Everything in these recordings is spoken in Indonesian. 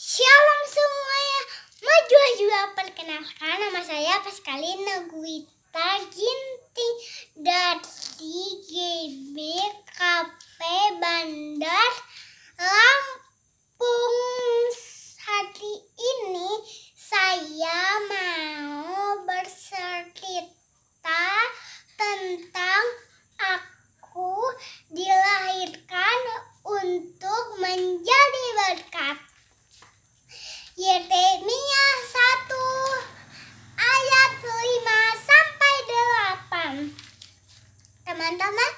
Shalom semuanya, maju juga perkenalkan nama saya Pascalina Guita Ginting dari GBK Yeremia 1 ayat 5 sampai 8. Teman-teman,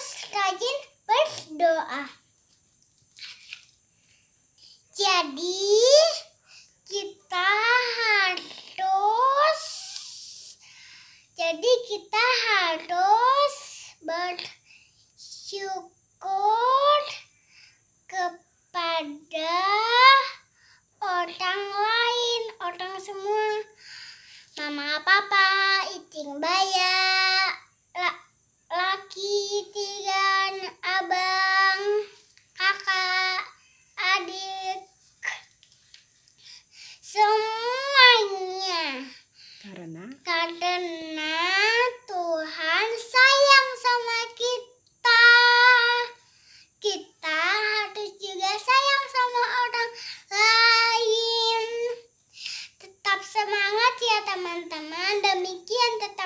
harus rajin berdoa. Jadi kita harus jadi kita harus bersyukur kepada orang lain, orang semua. Mama, papa, iting bayar. kitigan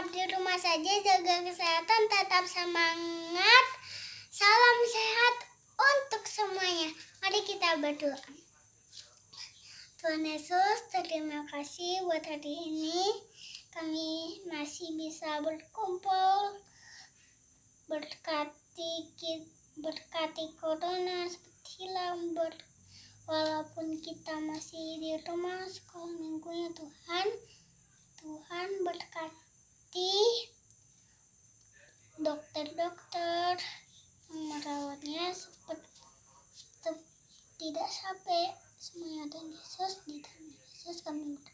tetap di rumah saja, jaga kesehatan, tetap semangat. Salam sehat untuk semuanya. Mari kita berdoa. Tuhan Yesus, terima kasih buat hari ini. Kami masih bisa berkumpul berkati berkati corona seperti lambat walaupun kita masih di rumah sekolah minggunya Tuhan Tuhan berkati dari dokter merawatnya seperti tidak sampai semuanya dan Yesus di dalam Yesus kami berdoa.